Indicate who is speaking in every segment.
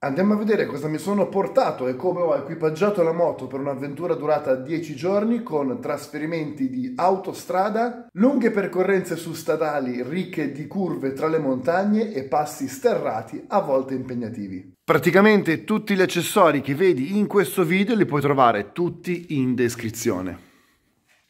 Speaker 1: Andiamo a vedere cosa mi sono portato e come ho equipaggiato la moto per un'avventura durata 10 giorni con trasferimenti di autostrada, lunghe percorrenze su stradali ricche di curve tra le montagne e passi sterrati a volte impegnativi. Praticamente tutti gli accessori che vedi in questo video li puoi trovare tutti in descrizione.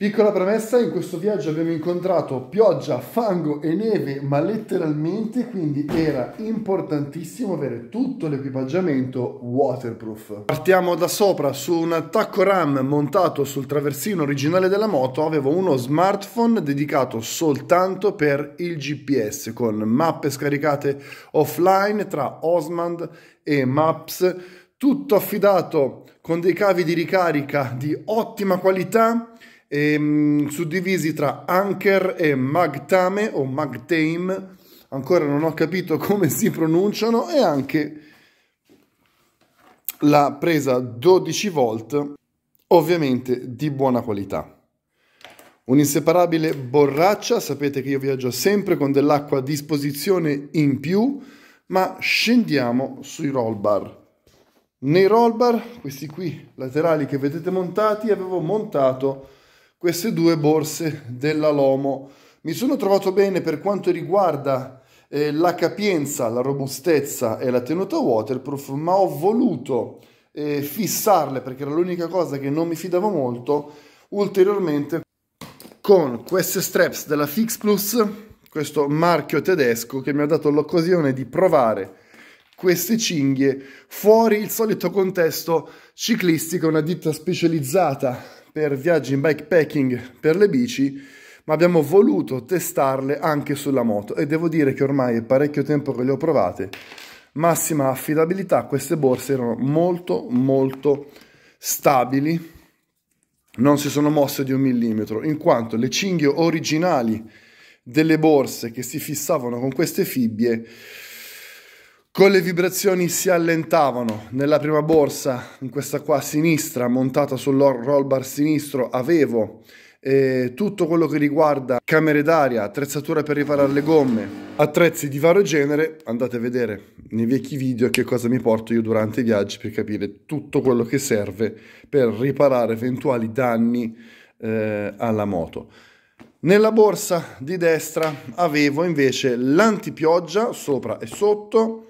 Speaker 1: Piccola premessa, in questo viaggio abbiamo incontrato pioggia, fango e neve, ma letteralmente, quindi era importantissimo avere tutto l'equipaggiamento waterproof. Partiamo da sopra, su un attacco RAM montato sul traversino originale della moto avevo uno smartphone dedicato soltanto per il GPS, con mappe scaricate offline tra Osmand e Maps, tutto affidato con dei cavi di ricarica di ottima qualità, ehm, suddivisi tra Anker e Magtame o Magtame, ancora non ho capito come si pronunciano, e anche la presa 12 volt, ovviamente di buona qualità. Un'inseparabile borraccia, sapete che io viaggio sempre con dell'acqua a disposizione in più, ma scendiamo sui roll bar. Nei roll bar, questi qui laterali che vedete montati, avevo montato queste due borse della Lomo. Mi sono trovato bene per quanto riguarda eh, la capienza, la robustezza e la tenuta waterproof, ma ho voluto eh, fissarle perché era l'unica cosa che non mi fidavo molto ulteriormente con queste straps della Fix Plus, questo marchio tedesco che mi ha dato l'occasione di provare queste cinghie fuori il solito contesto ciclistico, una ditta specializzata per viaggi in bikepacking per le bici, ma abbiamo voluto testarle anche sulla moto e devo dire che ormai è parecchio tempo che le ho provate. Massima affidabilità, queste borse erano molto molto stabili, non si sono mosse di un millimetro, in quanto le cinghie originali delle borse che si fissavano con queste fibbie con le vibrazioni si allentavano nella prima borsa, in questa qua a sinistra, montata sul roll bar sinistro, avevo eh, tutto quello che riguarda camere d'aria, attrezzature per riparare le gomme, attrezzi di vario genere. Andate a vedere nei vecchi video che cosa mi porto io durante i viaggi per capire tutto quello che serve per riparare eventuali danni eh, alla moto. Nella borsa di destra avevo invece l'antipioggia sopra e sotto,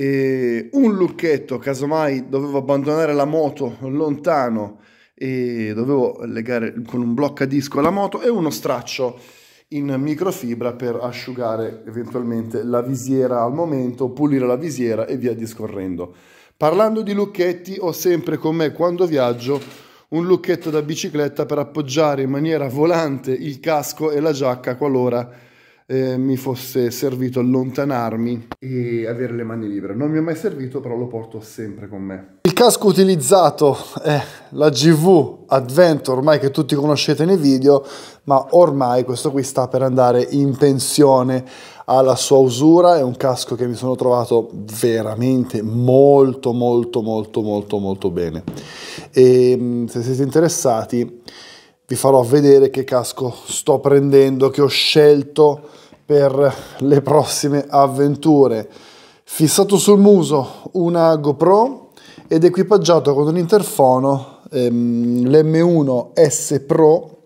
Speaker 1: e un lucchetto, casomai dovevo abbandonare la moto lontano e dovevo legare con un blocca disco la moto e uno straccio in microfibra per asciugare eventualmente la visiera al momento, pulire la visiera e via discorrendo. Parlando di lucchetti, ho sempre con me quando viaggio un lucchetto da bicicletta per appoggiare in maniera volante il casco e la giacca qualora eh, mi fosse servito allontanarmi e avere le mani libere. Non mi è mai servito, però lo porto sempre con me. Il casco utilizzato è la GV Advento, ormai che tutti conoscete nei video, ma ormai questo qui sta per andare in pensione alla sua usura. È un casco che mi sono trovato veramente molto molto molto molto molto bene. E ehm, se siete interessati vi farò vedere che casco sto prendendo, che ho scelto per le prossime avventure. Fissato sul muso una GoPro ed equipaggiato con un interfono ehm, l'M1S Pro,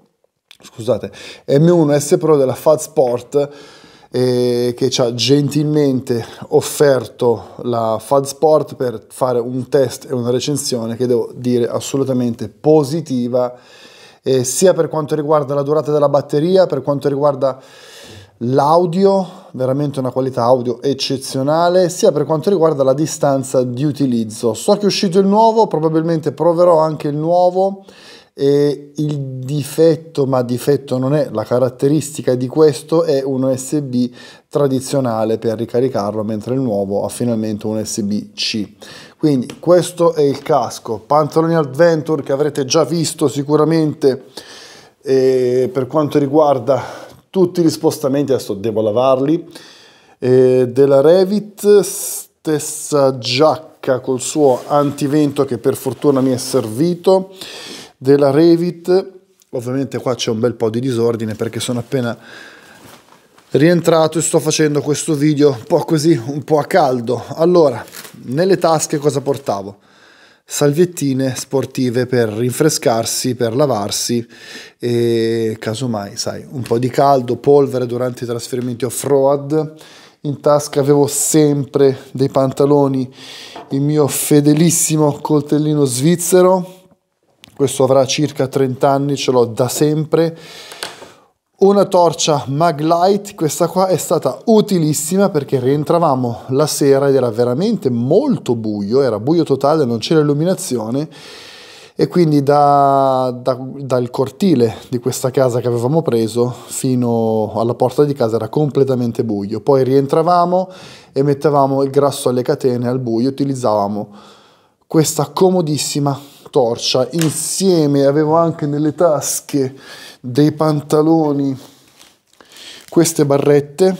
Speaker 1: scusate, M1S Pro della Fad Sport eh, che ci ha gentilmente offerto la Fad Sport per fare un test e una recensione che devo dire assolutamente positiva eh, sia per quanto riguarda la durata della batteria, per quanto riguarda l'audio, veramente una qualità audio eccezionale, sia per quanto riguarda la distanza di utilizzo. So che è uscito il nuovo, probabilmente proverò anche il nuovo e il difetto, ma difetto non è, la caratteristica di questo è un USB tradizionale per ricaricarlo, mentre il nuovo ha finalmente un USB-C. Quindi questo è il casco, pantaloni Adventure che avrete già visto sicuramente eh, per quanto riguarda tutti gli spostamenti, adesso devo lavarli, eh, della Revit, stessa giacca col suo antivento che per fortuna mi è servito, della Revit. Ovviamente qua c'è un bel po' di disordine perché sono appena rientrato e sto facendo questo video un po' così, un po' a caldo. Allora, nelle tasche cosa portavo? Salviettine sportive per rinfrescarsi, per lavarsi e casomai, sai, un po' di caldo, polvere durante i trasferimenti off-road. In tasca avevo sempre dei pantaloni, il mio fedelissimo coltellino svizzero questo avrà circa 30 anni, ce l'ho da sempre. Una torcia Maglite, questa qua è stata utilissima perché rientravamo la sera ed era veramente molto buio, era buio totale, non c'era illuminazione e quindi da, da, dal cortile di questa casa che avevamo preso fino alla porta di casa era completamente buio. Poi rientravamo e mettevamo il grasso alle catene al buio, utilizzavamo questa comodissima torcia insieme avevo anche nelle tasche dei pantaloni queste barrette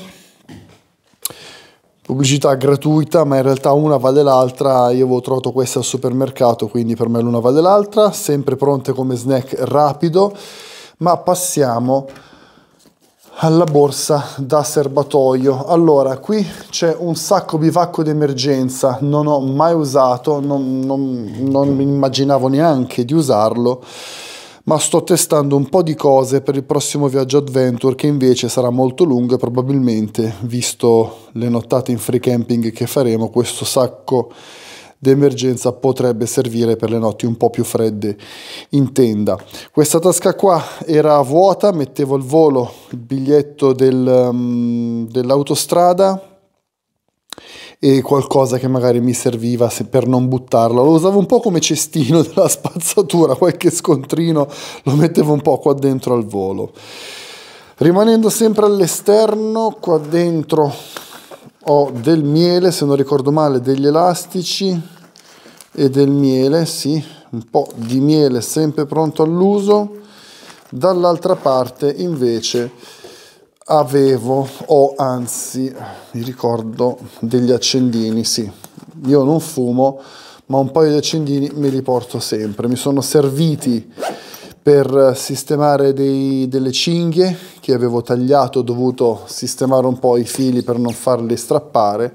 Speaker 1: pubblicità gratuita ma in realtà una vale l'altra io avevo trovato queste al supermercato quindi per me l'una vale l'altra sempre pronte come snack rapido ma passiamo a alla borsa da serbatoio allora qui c'è un sacco bivacco d'emergenza non ho mai usato non, non, non mi immaginavo neanche di usarlo ma sto testando un po' di cose per il prossimo viaggio adventure che invece sarà molto lungo e probabilmente visto le nottate in free camping che faremo questo sacco d'emergenza potrebbe servire per le notti un po' più fredde in tenda. Questa tasca qua era vuota, mettevo al volo il biglietto del, um, dell'autostrada e qualcosa che magari mi serviva se per non buttarlo. Lo usavo un po' come cestino della spazzatura, qualche scontrino lo mettevo un po' qua dentro al volo. Rimanendo sempre all'esterno, qua dentro ho del miele, se non ricordo male, degli elastici e del miele, sì, un po' di miele sempre pronto all'uso. Dall'altra parte invece avevo, o anzi, mi ricordo, degli accendini, sì. Io non fumo, ma un paio di accendini me li porto sempre. Mi sono serviti per sistemare dei, delle cinghie che avevo tagliato, ho dovuto sistemare un po' i fili per non farli strappare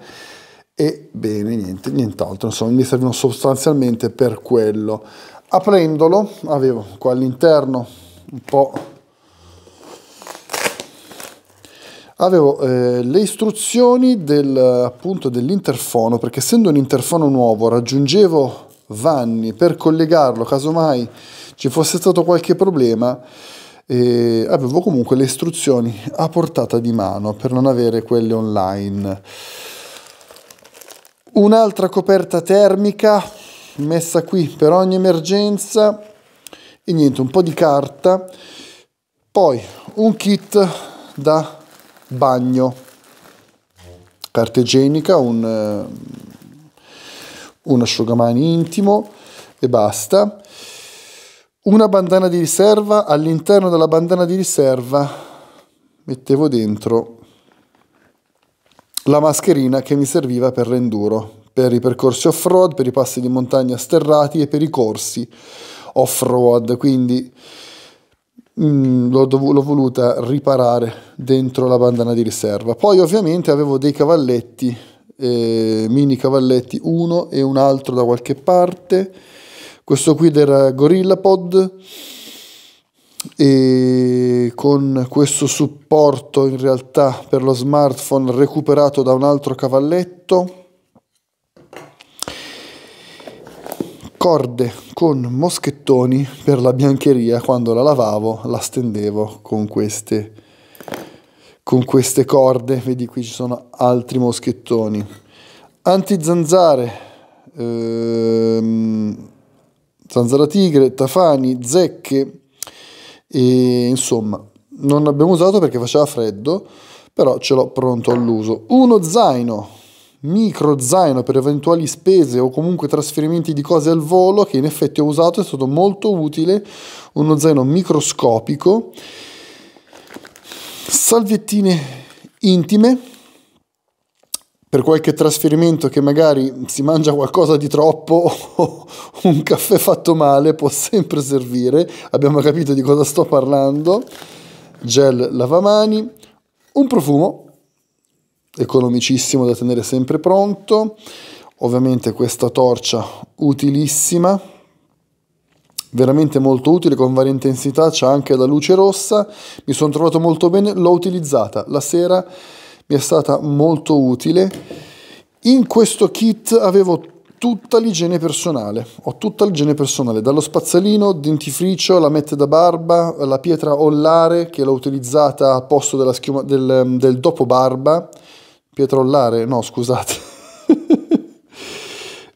Speaker 1: e bene, niente, nient'altro, insomma mi servono sostanzialmente per quello. Aprendolo avevo qua all'interno un po' avevo eh, le istruzioni del, appunto dell'interfono perché essendo un interfono nuovo raggiungevo Vanni per collegarlo casomai ci fosse stato qualche problema, eh, avevo comunque le istruzioni a portata di mano per non avere quelle online. Un'altra coperta termica messa qui per ogni emergenza e niente, un po' di carta. Poi un kit da bagno, carta igienica, un, eh, un asciugamani intimo e basta una bandana di riserva, all'interno della bandana di riserva mettevo dentro la mascherina che mi serviva per l'enduro, per i percorsi off-road, per i passi di montagna sterrati e per i corsi off-road, quindi Mm, l'ho, dov- l'ho, voluta riparare dentro la bandana di riserva. Poi ovviamente avevo dei cavalletti, eh, mini cavalletti, uno e un altro da qualche parte, questo qui era GorillaPod e con questo supporto in realtà per lo smartphone recuperato da un altro cavalletto corde con moschettoni per la biancheria quando la lavavo la stendevo con queste con queste corde vedi qui ci sono altri moschettoni antizanzare ehm, zanzara tigre, tafani, zecche, e, insomma non abbiamo usato perché faceva freddo, però ce l'ho pronto all'uso. Uno zaino, micro zaino per eventuali spese o comunque trasferimenti di cose al volo che in effetti ho usato, è stato molto utile, uno zaino microscopico. Salviettine intime per qualche trasferimento che magari si mangia qualcosa di troppo o un caffè fatto male può sempre servire, abbiamo capito di cosa sto parlando, gel lavamani, un profumo economicissimo da tenere sempre pronto, ovviamente questa torcia utilissima, veramente molto utile con varia intensità, c'è anche la luce rossa, mi sono trovato molto bene, l'ho utilizzata la sera mi è stata molto utile. In questo kit avevo tutta l'igiene personale, ho tutta l'igiene personale, dallo spazzolino, dentifricio, la mette da barba, la pietra ollare che l'ho utilizzata al posto della schiuma, del, del dopo barba, pietra ollare, no scusate,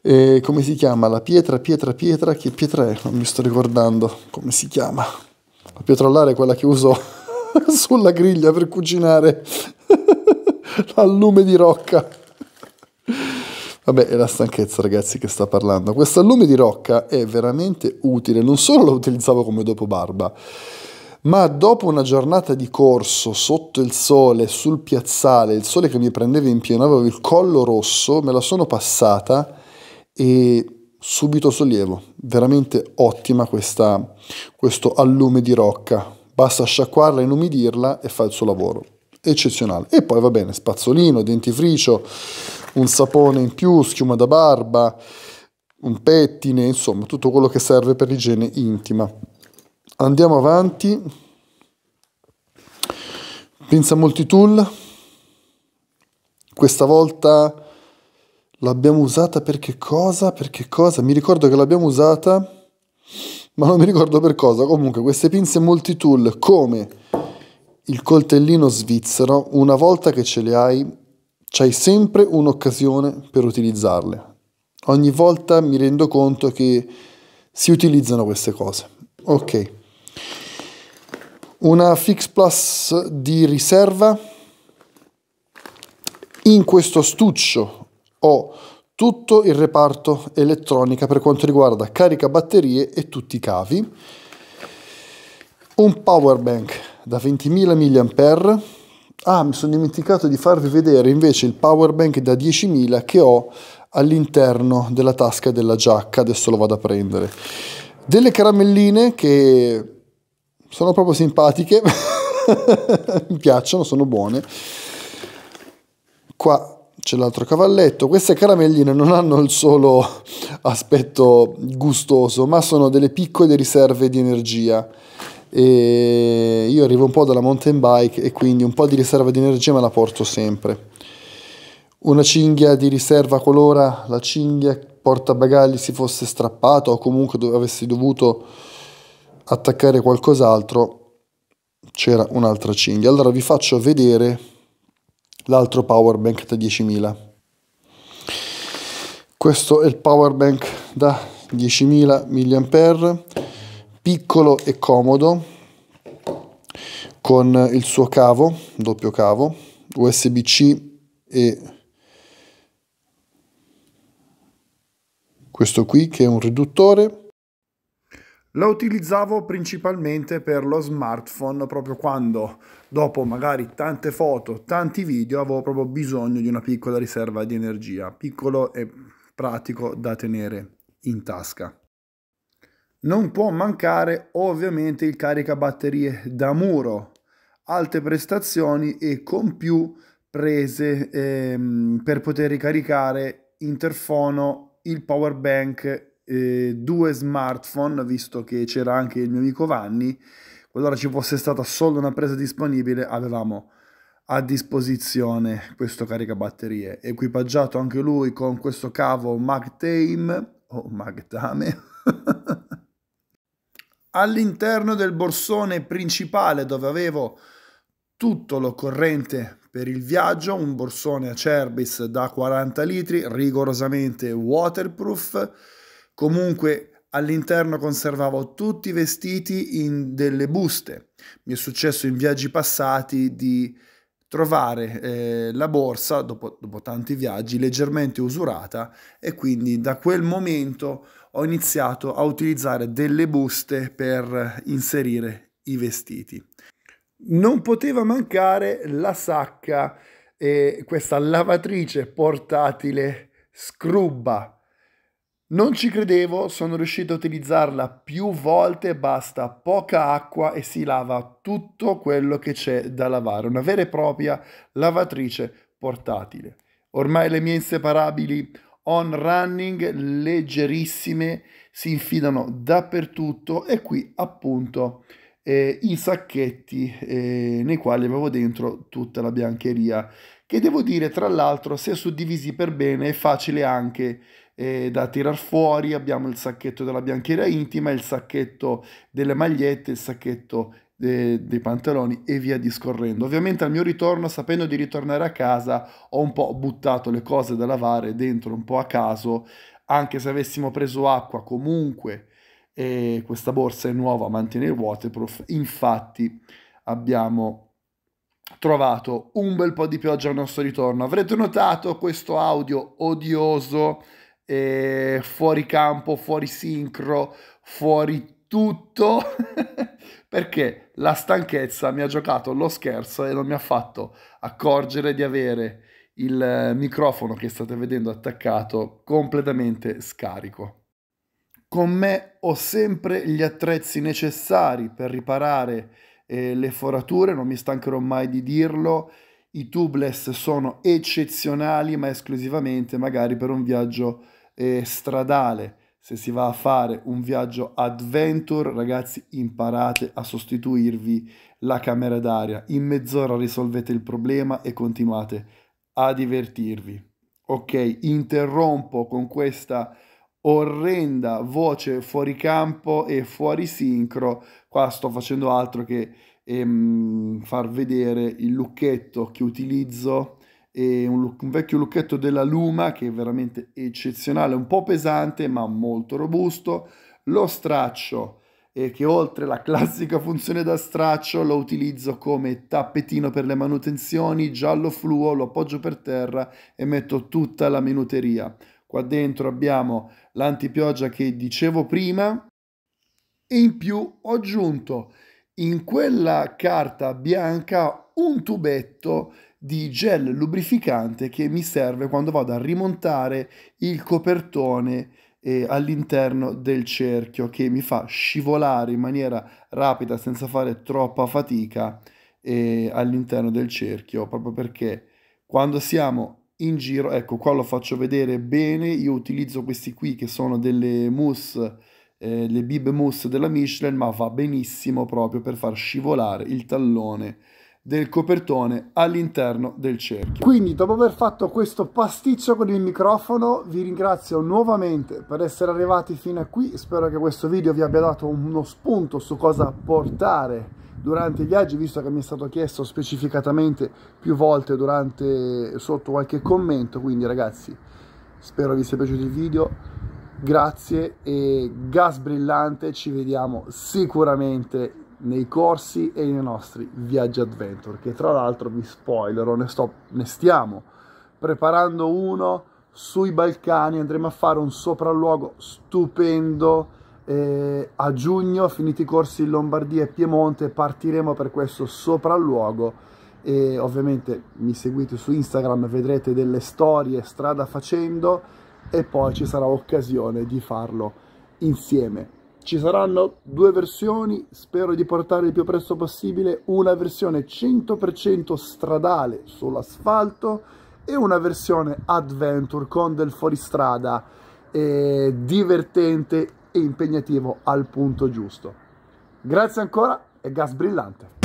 Speaker 1: e come si chiama? La pietra, pietra, pietra, che pietra è? Non mi sto ricordando come si chiama. La pietra ollare è quella che uso sulla griglia per cucinare al lume di rocca. Vabbè, è la stanchezza, ragazzi, che sta parlando. Questo allume di rocca è veramente utile. Non solo lo utilizzavo come dopo barba, ma dopo una giornata di corso sotto il sole, sul piazzale, il sole che mi prendeva in pieno, avevo il collo rosso, me la sono passata e subito sollievo. Veramente ottima questa, questo allume di rocca. Basta sciacquarla, inumidirla e fa il suo lavoro eccezionale. E poi va bene, spazzolino, dentifricio, un sapone in più, schiuma da barba, un pettine, insomma tutto quello che serve per l'igiene intima. Andiamo avanti. Pinza Multitool. Questa volta l'abbiamo usata per che cosa? Per che cosa? Mi ricordo che l'abbiamo usata, ma non mi ricordo per cosa. Comunque, queste pinze multitool come il coltellino svizzero, una volta che ce le hai, c'hai sempre un'occasione per utilizzarle. Ogni volta mi rendo conto che si utilizzano queste cose. Ok. Una Fix Plus di riserva. In questo astuccio ho tutto il reparto elettronica per quanto riguarda carica batterie e tutti i cavi. Un power bank da 20.000 mAh. Ah, mi sono dimenticato di farvi vedere invece il power bank da 10.000 che ho all'interno della tasca della giacca, adesso lo vado a prendere. Delle caramelline che sono proprio simpatiche, mi piacciono, sono buone. Qua c'è l'altro cavalletto. Queste caramelline non hanno il solo aspetto gustoso, ma sono delle piccole riserve di energia e io arrivo un po' dalla mountain bike e quindi un po' di riserva di energia me la porto sempre. Una cinghia di riserva qualora la cinghia portabagagli si fosse strappata o comunque dov- avessi dovuto attaccare qualcos'altro, c'era un'altra cinghia. Allora vi faccio vedere l'altro power bank da 10.000. Questo è il power bank da 10.000 mAh piccolo e comodo con il suo cavo, doppio cavo, USB-C e questo qui che è un riduttore. La utilizzavo principalmente per lo smartphone proprio quando dopo magari tante foto, tanti video avevo proprio bisogno di una piccola riserva di energia, piccolo e pratico da tenere in tasca. Non può mancare ovviamente il caricabatterie da muro, alte prestazioni e con più prese ehm, per poter ricaricare interfono, il power bank, eh, due smartphone, visto che c'era anche il mio amico Vanni, qualora ci fosse stata solo una presa disponibile avevamo a disposizione questo caricabatterie, equipaggiato anche lui con questo cavo MagTame o oh, MagTame all'interno del borsone principale dove avevo tutto l'occorrente per il viaggio, un borsone Acerbis da 40 litri, rigorosamente waterproof. Comunque all'interno conservavo tutti i vestiti in delle buste. Mi è successo in viaggi passati di trovare eh, la borsa, dopo, dopo tanti viaggi, leggermente usurata e quindi da quel momento ho iniziato a utilizzare delle buste per inserire i vestiti. Non poteva mancare la sacca e questa lavatrice portatile scrubba. Non ci credevo, sono riuscito a utilizzarla più volte, basta poca acqua e si lava tutto quello che c'è da lavare, una vera e propria lavatrice portatile. Ormai le mie inseparabili on running leggerissime, si infilano dappertutto e qui appunto eh, i sacchetti eh, nei quali avevo dentro tutta la biancheria che devo dire tra l'altro se suddivisi per bene è facile anche eh, da tirar fuori abbiamo il sacchetto della biancheria intima il sacchetto delle magliette il sacchetto dei, dei pantaloni e via discorrendo. Ovviamente al mio ritorno, sapendo di ritornare a casa, ho un po' buttato le cose da lavare dentro un po' a caso, anche se avessimo preso acqua comunque e questa borsa è nuova, mantiene il waterproof, infatti abbiamo trovato un bel po' di pioggia al nostro ritorno. Avrete notato questo audio odioso, eh, fuori campo, fuori sincro, fuori tutto perché la stanchezza mi ha giocato lo scherzo e non mi ha fatto accorgere di avere il eh, microfono che state vedendo attaccato completamente scarico. Con me ho sempre gli attrezzi necessari per riparare eh, le forature, non mi stancherò mai di dirlo. I tubeless sono eccezionali, ma esclusivamente magari per un viaggio eh, stradale se si va a fare un viaggio adventure, ragazzi, imparate a sostituirvi la camera d'aria. In mezz'ora risolvete il problema e continuate a divertirvi. Ok, interrompo con questa orrenda voce fuori campo e fuori sincro. Qua sto facendo altro che ehm, far vedere il lucchetto che utilizzo e un, un, vecchio lucchetto della Luma che è veramente eccezionale, un po' pesante ma molto robusto, lo straccio eh, che oltre alla classica funzione da straccio lo utilizzo come tappetino per le manutenzioni, giallo fluo, lo appoggio per terra e metto tutta la minuteria. Qua dentro abbiamo l'antipioggia che dicevo prima e in più ho aggiunto in quella carta bianca un tubetto di gel lubrificante che mi serve quando vado a rimontare il copertone eh, all'interno del cerchio che mi fa scivolare in maniera rapida senza fare troppa fatica eh, all'interno del cerchio proprio perché quando siamo in giro, ecco qua lo faccio vedere bene, io utilizzo questi qui che sono delle mousse, eh, le bib mousse della Michelin, ma va benissimo proprio per far scivolare il tallone del copertone all'interno del cerchio. Quindi dopo aver fatto questo pasticcio con il microfono vi ringrazio nuovamente per essere arrivati fino a qui, spero che questo video vi abbia dato uno spunto su cosa portare durante i viaggi, visto che mi è stato chiesto specificatamente più volte durante, sotto qualche commento, quindi ragazzi spero vi sia piaciuto il video, grazie e gas brillante, ci vediamo sicuramente nei corsi e nei nostri viaggi adventure, che tra l'altro vi spoilerò, ne, sto, ne stiamo preparando uno sui Balcani, andremo a fare un sopralluogo stupendo eh, a giugno, finiti i corsi in Lombardia e Piemonte, partiremo per questo sopralluogo e ovviamente mi seguite su Instagram, vedrete delle storie strada facendo e poi ci sarà occasione di farlo insieme ci saranno due versioni, spero di portare il più presto possibile una versione 100% stradale sull'asfalto e una versione adventure con del fuoristrada eh, divertente e impegnativo al punto giusto. Grazie ancora e gas brillante!